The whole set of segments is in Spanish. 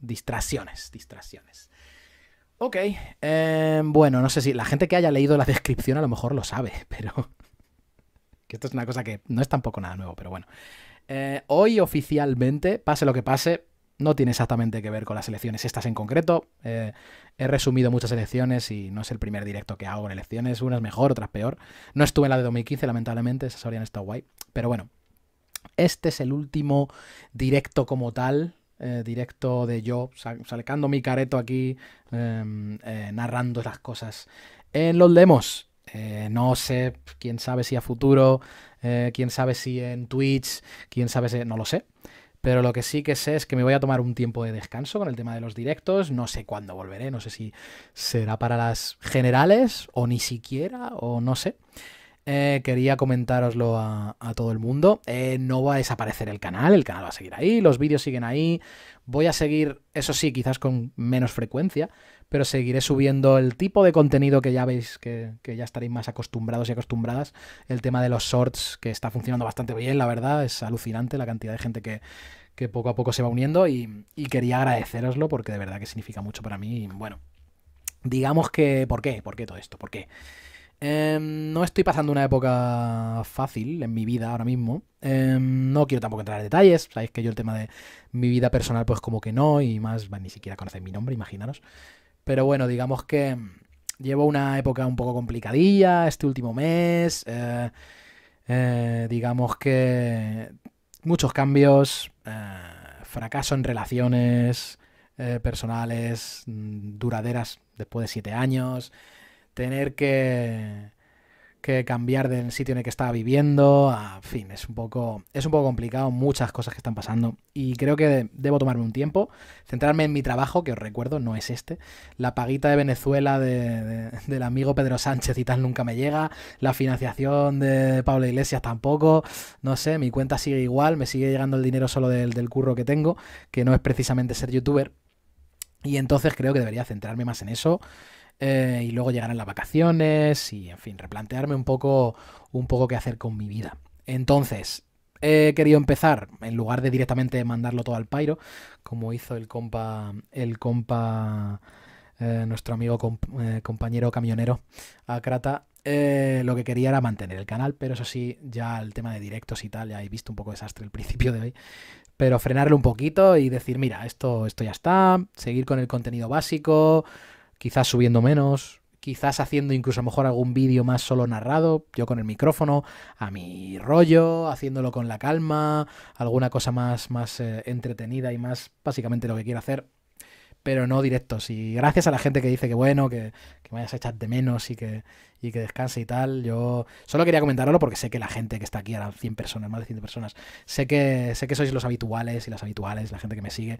Distracciones, distracciones. Ok, em, bueno, no sé si la gente que haya leído la descripción a lo mejor lo sabe, pero... que esto es una cosa que no es tampoco nada nuevo, pero bueno. Eh, hoy oficialmente, pase lo que pase, no tiene exactamente que ver con las elecciones estas en concreto. Eh, he resumido muchas elecciones y no es el primer directo que hago en elecciones. Unas mejor, otras peor. No estuve en la de 2015, lamentablemente, esas habrían estado guay. Pero bueno, este es el último directo como tal eh, directo de yo, sacando mi careto aquí, em, eh, narrando las cosas. En los demos, eh, no sé, quién sabe si a futuro, quién sabe si en Twitch, quién sabe si, no lo sé. Pero lo que sí que sé es que me voy a tomar un tiempo de descanso con el tema de los directos. No sé cuándo volveré, no sé si será para las generales o ni siquiera, o no sé. Eh, quería comentároslo a, todo el mundo. Eh, no va a desaparecer el canal, el canal va a seguir ahí, los vídeos siguen ahí. Voy a seguir, eso sí, quizás con menos frecuencia, pero seguiré subiendo el tipo de contenido que ya veis, que, ya estaréis más acostumbrados y acostumbradas. El tema de los shorts, que está funcionando bastante bien, la verdad, es alucinante la cantidad de gente que, poco a poco se va uniendo y, y quería agradeceroslo porque de verdad que significa mucho para mí. Y bueno, digamos que, ¿por qué? ¿Por qué todo esto? ¿Por qué? Em, no estoy pasando una época fácil en mi vida ahora mismo. Em, no quiero tampoco entrar en detalles. Sabéis que yo el tema de mi vida personal, pues como que no, y más, ni siquiera conocéis mi nombre, imaginaros. Pero bueno, digamos que em, llevo una época un poco complicadilla este último mes. Eh, eh, digamos que muchos cambios, eh, fracaso en relaciones personales mm, duraderas después de siete años tener que, cambiar del sitio en el que estaba viviendo, en fin, es un poco es un poco complicado, muchas cosas que están pasando y creo que debo tomarme un tiempo, centrarme en mi trabajo, que os recuerdo, no es este, la paguita de Venezuela del amigo Pedro Sánchez y tal nunca me llega, la financiación de Pablo Iglesias tampoco, no sé, mi cuenta sigue igual, me sigue llegando el dinero solo del, del curro que tengo, que no es precisamente ser youtuber, y entonces creo que debería centrarme más en eso eh, y luego llegarán las vacaciones y, en fin, replantearme un poco, un poco qué hacer con mi vida. Entonces, he querido empezar, en lugar de directamente mandarlo todo al pairo, como hizo el compa, el compa, eh, nuestro amigo eh, compañero camionero a crata lo que quería era mantener el canal, pero eso sí, ya el tema de directos y tal, ya he visto un poco desastre el principio de hoy. Pero frenarlo un poquito y decir, mira, esto, esto ya está, seguir con el contenido básico, quizás subiendo menos, quizás haciendo incluso a lo mejor algún vídeo más solo narrado, yo con el micrófono, a mi rollo, haciéndolo con la calma, alguna cosa más, más eh, entretenida y más básicamente lo que quiero hacer pero no directos. Y gracias a la gente que dice que bueno, que, que vayas a echar de menos y que, descanse y tal. Yo solo quería comentarlo porque sé que la gente que está aquí, ahora 100 personas, más de 100 personas, sé que, sé que sois los habituales y las habituales, la gente que me sigue.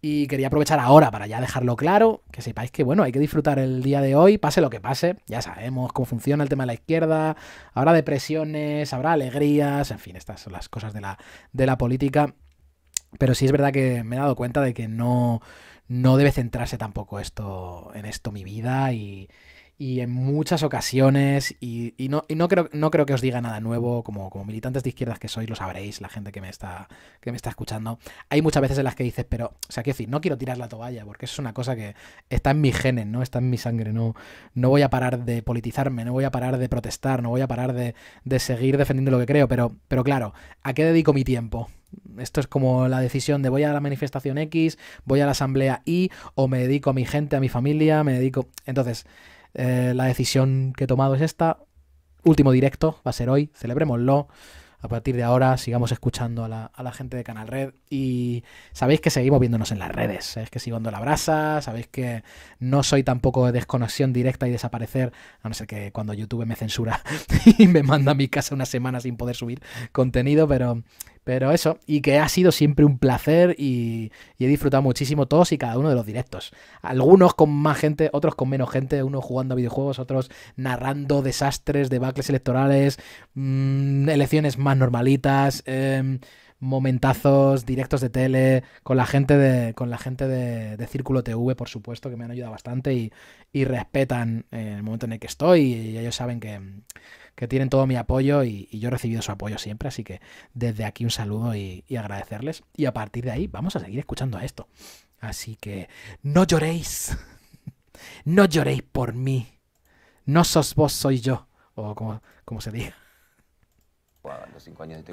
Y quería aprovechar ahora para ya dejarlo claro, que sepáis que bueno, hay que disfrutar el día de hoy, pase lo que pase, ya sabemos cómo funciona el tema de la izquierda, habrá depresiones, habrá alegrías, en fin, estas son las cosas de la, de la política. Pero sí es verdad que me he dado cuenta de que no, no debe centrarse tampoco esto, en esto mi vida y, en muchas ocasiones, y, no, y no, creo, no creo que os diga nada nuevo, como, como militantes de izquierdas que sois, lo sabréis, la gente que me, está, que me está escuchando, hay muchas veces en las que dices, pero, o sea, quiero decir, no quiero tirar la toalla, porque es una cosa que está en mis genes, ¿no? Está en mi sangre, no, no voy a parar de politizarme, no voy a parar de protestar, no voy a parar de, de seguir defendiendo lo que creo, pero, pero claro, ¿a qué dedico mi tiempo? Esto es como la decisión de voy a la manifestación X, voy a la asamblea Y, o me dedico a mi gente, a mi familia, me dedico... Entonces, eh, la decisión que he tomado es esta. Último directo, va a ser hoy, celebrémoslo. A partir de ahora sigamos escuchando a la, a la gente de Canal Red y sabéis que seguimos viéndonos en las redes, sabéis que sigo ando la brasa, sabéis que no soy tampoco de desconexión directa y desaparecer, a no ser que cuando YouTube me censura y me manda a mi casa una semana sin poder subir contenido, pero, pero eso, y que ha sido siempre un placer y, he disfrutado muchísimo todos y cada uno de los directos. Algunos con más gente, otros con menos gente, unos jugando a videojuegos, otros narrando desastres, debacles electorales, mm, elecciones más normalitas, em, momentazos, directos de tele, con la gente de, con la gente de, Círculo TV, por supuesto, que me han ayudado bastante y, y respetan eh, el momento en el que estoy y ellos saben que, que tienen todo mi apoyo y, yo he recibido su apoyo siempre, así que desde aquí un saludo y, agradecerles. Y a partir de ahí vamos a seguir escuchando a esto. Así que no lloréis, no lloréis por mí, no sos vos, soy yo, o como, se diga. Los cinco años